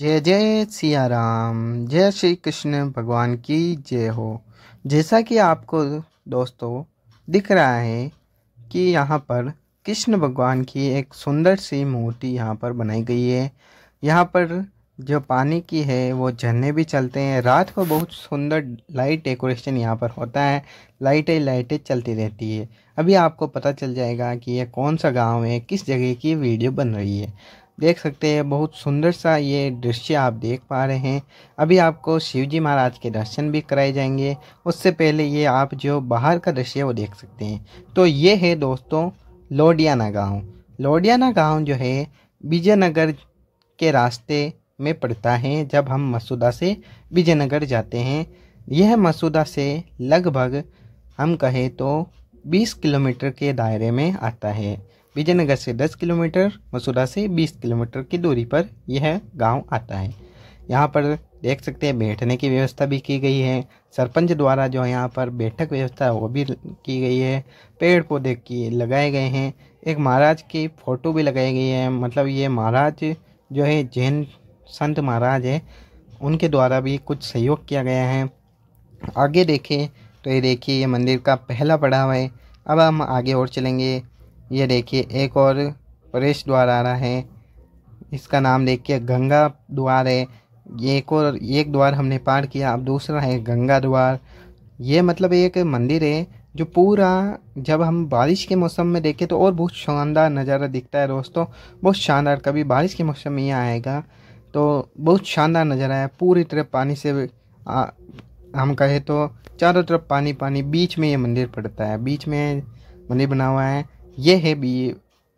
जय जय सिया राम जय श्री कृष्ण भगवान की जय हो जैसा कि आपको दोस्तों दिख रहा है कि यहाँ पर कृष्ण भगवान की एक सुंदर सी मूर्ति यहाँ पर बनाई गई है यहाँ पर जो पानी की है वो झरने भी चलते हैं रात को बहुत सुंदर लाइट डेकोरेशन यहाँ पर होता है लाइटें लाइटें चलती रहती है अभी आपको पता चल जाएगा कि ये कौन सा गांव है किस जगह की वीडियो बन रही है देख सकते हैं बहुत सुंदर सा ये दृश्य आप देख पा रहे हैं अभी आपको शिवजी महाराज के दर्शन भी कराए जाएंगे उससे पहले ये आप जो बाहर का दृश्य है वो देख सकते हैं तो ये है दोस्तों लोडियाना गांव लोडियाना गांव जो है विजयनगर के रास्ते में पड़ता है जब हम मसूदा से विजयनगर जाते हैं यह मसूदा से लगभग हम कहें तो बीस किलोमीटर के दायरे में आता है विजयनगर से 10 किलोमीटर मसूरा से 20 किलोमीटर की दूरी पर यह गांव आता है यहाँ पर देख सकते हैं बैठने की व्यवस्था भी की गई है सरपंच द्वारा जो यहाँ पर बैठक व्यवस्था वो भी की गई है पेड़ पौधे की लगाए गए हैं एक महाराज की फ़ोटो भी लगाई गई है मतलब ये महाराज जो है जैन संत महाराज है उनके द्वारा भी कुछ सहयोग किया गया है आगे देखें तो ये देखिए ये मंदिर का पहला पड़ाव है अब हम आगे और चलेंगे ये देखिए एक और प्रवेश द्वार आ रहा है इसका नाम देखिए गंगा द्वार है एक और एक द्वार हमने पार किया अब दूसरा है गंगा द्वार ये मतलब एक मंदिर है जो पूरा जब हम बारिश के मौसम में देखें तो और बहुत शानदार नज़ारा दिखता है दोस्तों बहुत शानदार कभी बारिश के मौसम में यहाँ आएगा तो बहुत शानदार नज़ारा है पूरी तरफ पानी से आ, हम कहें तो चारों तरफ पानी पानी बीच में ये मंदिर पड़ता है बीच में मंदिर बना हुआ है ये है बी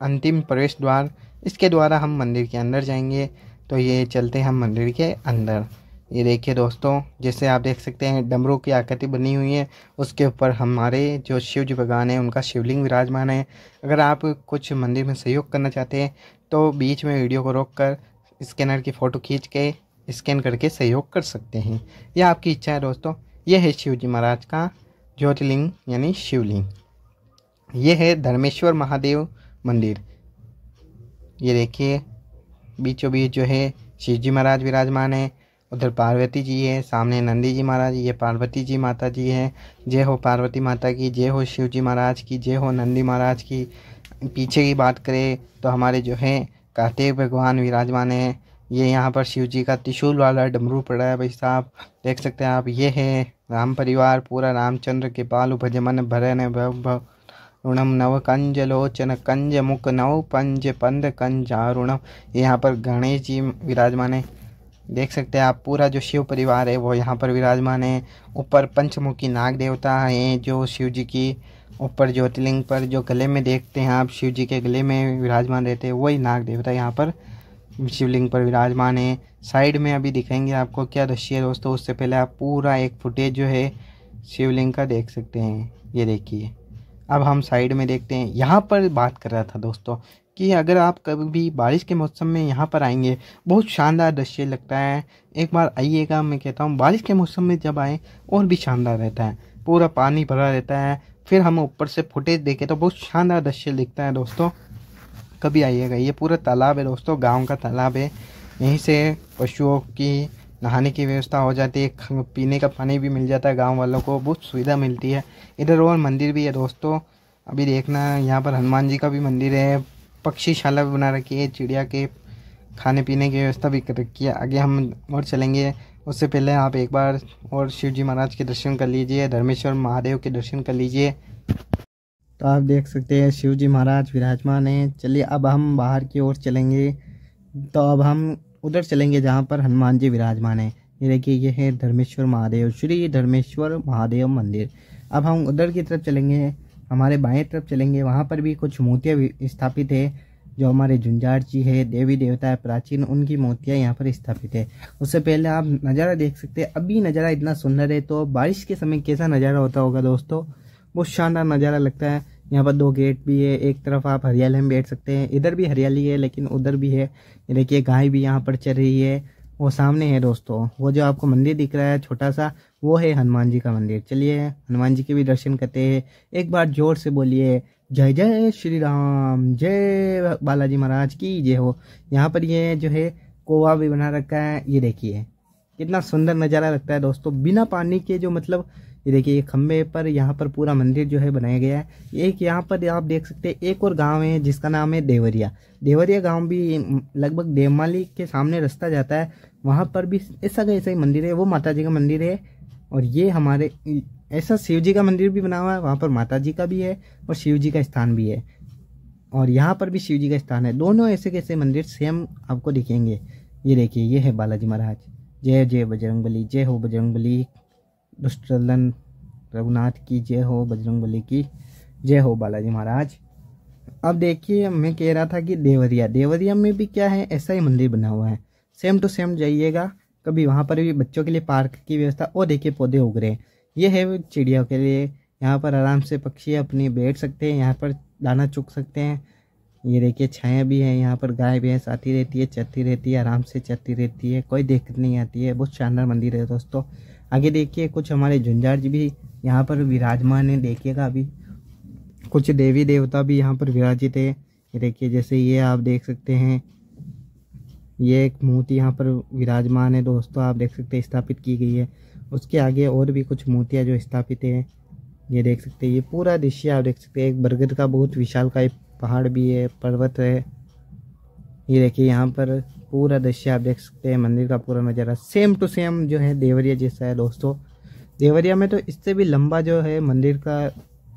अंतिम प्रवेश द्वार इसके द्वारा हम मंदिर के अंदर जाएंगे तो ये चलते हैं हम मंदिर के अंदर ये देखिए दोस्तों जैसे आप देख सकते हैं डमरू की आकृति बनी हुई है उसके ऊपर हमारे जो शिव जी भगवान हैं उनका शिवलिंग विराजमान है अगर आप कुछ मंदिर में सहयोग करना चाहते हैं तो बीच में वीडियो को रोक कर स्कैनर की फ़ोटो खींच के स्कैन करके सहयोग कर सकते हैं यह आपकी इच्छा है दोस्तों यह है शिव जी महाराज का ज्योतिर्लिंग यानी शिवलिंग ये है धर्मेश्वर महादेव मंदिर ये देखिए बीचों बीच जो है शिव जी महाराज विराजमान है उधर पार्वती जी है सामने नंदी जी महाराज ये पार्वती जी माता जी है जय हो पार्वती माता की जय हो शिव जी महाराज की जय हो नंदी महाराज की पीछे की बात करें तो हमारे जो है कार्तिक भगवान विराजमान है ये यहाँ पर शिव जी का त्रिशूल वाला डमरू पड़ा है भाई साहब देख सकते हैं आप ये है राम परिवार पूरा रामचंद्र के पाल भजमन भरन भव भव ऋणम नव कंज लोचन कंज मुख नव पंज पंद कंजारुणम यहाँ पर गणेश जी विराजमान है देख सकते हैं आप पूरा जो शिव परिवार है वो यहाँ पर विराजमान है ऊपर पंचमुखी नाग देवता हैं जो शिव जी की ऊपर ज्योतिर्लिंग पर जो गले में देखते हैं आप शिव जी के गले में विराजमान रहते हैं वही नाग देवता यहाँ पर शिवलिंग पर विराजमान है साइड में अभी दिखाएंगे आपको क्या दृश्य है दोस्तों उससे पहले आप पूरा एक फुटेज जो है शिवलिंग का देख सकते हैं ये देखिए अब हम साइड में देखते हैं यहाँ पर बात कर रहा था दोस्तों कि अगर आप कभी बारिश के मौसम में यहाँ पर आएंगे बहुत शानदार दृश्य लगता है एक बार आइएगा मैं कहता हूँ बारिश के मौसम में जब आए और भी शानदार रहता है पूरा पानी भरा रहता है फिर हम ऊपर से फुटेज देखें तो बहुत शानदार दृश्य दिखता है दोस्तों कभी आइएगा ये पूरा तालाब है दोस्तों गाँव का तालाब है यहीं से पशुओं की नहाने की व्यवस्था हो जाती है पीने का पानी भी मिल जाता है गांव वालों को बहुत सुविधा मिलती है इधर और मंदिर भी है दोस्तों अभी देखना यहाँ पर हनुमान जी का भी मंदिर है पक्षीशाला भी बना रखी है चिड़िया के खाने पीने की व्यवस्था भी कर रखी है आगे हम और चलेंगे उससे पहले आप एक बार और शिव जी महाराज के दर्शन कर लीजिए धर्मेश्वर महादेव के दर्शन कर लीजिए तो आप देख सकते हैं शिव जी महाराज विराजमान हैं चलिए अब हम बाहर की ओर चलेंगे तो अब हम उधर चलेंगे जहाँ पर हनुमान जी विराजमान है ये देखिए ये है धर्मेश्वर महादेव श्री धर्मेश्वर महादेव मंदिर अब हम उधर की तरफ चलेंगे हमारे बाएं तरफ चलेंगे वहाँ पर भी कुछ मूर्तियाँ स्थापित है जो हमारे झुंझार जी है देवी देवता है प्राचीन उनकी मूर्तियाँ यहाँ पर स्थापित है उससे पहले आप नज़ारा देख सकते हैं अभी नज़ारा इतना सुंदर है तो बारिश के समय कैसा नज़ारा होता होगा दोस्तों बहुत शानदार नज़ारा लगता है यहाँ पर दो गेट भी है एक तरफ आप हरियाली में बैठ सकते हैं इधर भी हरियाली है लेकिन उधर भी है ये देखिए गाय भी यहाँ पर चल रही है वो सामने है दोस्तों वो जो आपको मंदिर दिख रहा है छोटा सा वो है हनुमान जी का मंदिर चलिए हनुमान जी के भी दर्शन करते हैं एक बार जोर से बोलिए जय जय श्री राम जय बालाजी महाराज की जय हो यहाँ पर ये जो है कोवा भी बना रखा है ये देखिए कितना सुंदर नज़ारा लगता है दोस्तों बिना पानी के जो मतलब ये देखिए ये खम्भे पर यहाँ पर पूरा मंदिर जो है बनाया गया है एक यहाँ पर आप देख सकते हैं एक और गांव है जिसका नाम है देवरिया देवरिया गांव भी लगभग देवमाली के सामने रास्ता जाता है वहाँ पर भी ऐसा का ऐसा ही मंदिर है वो माता जी का मंदिर है और ये हमारे ऐसा शिव जी का मंदिर भी बना हुआ है वहाँ पर माता जी का भी है और शिव जी का स्थान भी है और यहाँ पर भी शिव जी का स्थान है दोनों ऐसे कैसे मंदिर सेम आपको दिखेंगे ये देखिए ये है बालाजी महाराज जय जय बजरंगबली जय हो बजरंगबली दुष्टलन रघुनाथ की जय हो बजरंग बली की जय हो बालाजी महाराज अब देखिए मैं कह रहा था कि देवरिया देवरिया में भी क्या है ऐसा ही मंदिर बना हुआ है सेम टू सेम जाइएगा कभी वहाँ पर भी बच्चों के लिए पार्क की व्यवस्था और देखिए पौधे उग रहे हैं ये है चिड़िया के लिए यहाँ पर आराम से पक्षी अपने बैठ सकते हैं यहाँ पर दाना चुग सकते हैं ये देखिए छाया भी है यहाँ पर गाय भी है साथी रहती है चरती रहती है आराम से चरती रहती है कोई दिक्कत नहीं आती है बहुत शानदार मंदिर है दोस्तों आगे देखिए कुछ हमारे झुंझार जी भी यहाँ पर विराजमान है देखिएगा अभी कुछ देवी देवता भी यहाँ पर विराजित है ये देखिए जैसे ये आप देख सकते हैं ये एक मूर्ति यहाँ पर विराजमान है दोस्तों आप देख सकते हैं स्थापित की गई है उसके आगे और भी कुछ मूर्तियाँ जो स्थापित हैं ये देख सकते हैं ये पूरा दृश्य आप देख सकते हैं एक बरगद का बहुत विशाल का एक पहाड़ भी है पर्वत है ये देखिए यहाँ पर पूरा दृश्य आप देख सकते हैं मंदिर का पूरा नज़ारा सेम टू सेम जो है देवरिया जैसा है दोस्तों देवरिया में तो इससे भी लंबा जो है मंदिर का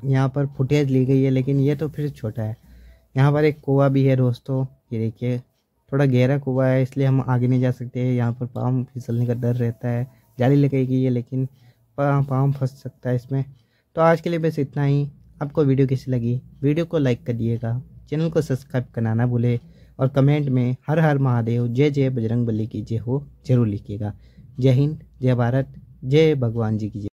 यहाँ पर फुटेज ली गई है लेकिन ये तो फिर छोटा है यहाँ पर एक कुआ भी है दोस्तों ये देखिए थोड़ा गहरा कुआ है इसलिए हम आगे नहीं जा सकते हैं यहाँ पर पाँव फिसलने का डर रहता है जाली लगेगी है लेकिन पाँव फंस सकता है इसमें तो आज के लिए बस इतना ही आपको वीडियो कैसी लगी वीडियो को लाइक कर दिएगा चैनल को सब्सक्राइब करना ना भूले और कमेंट में हर हर महादेव जय जय बजरंग बली की जय हो जरूर लिखिएगा जय हिंद जय भारत जय भगवान जी की जय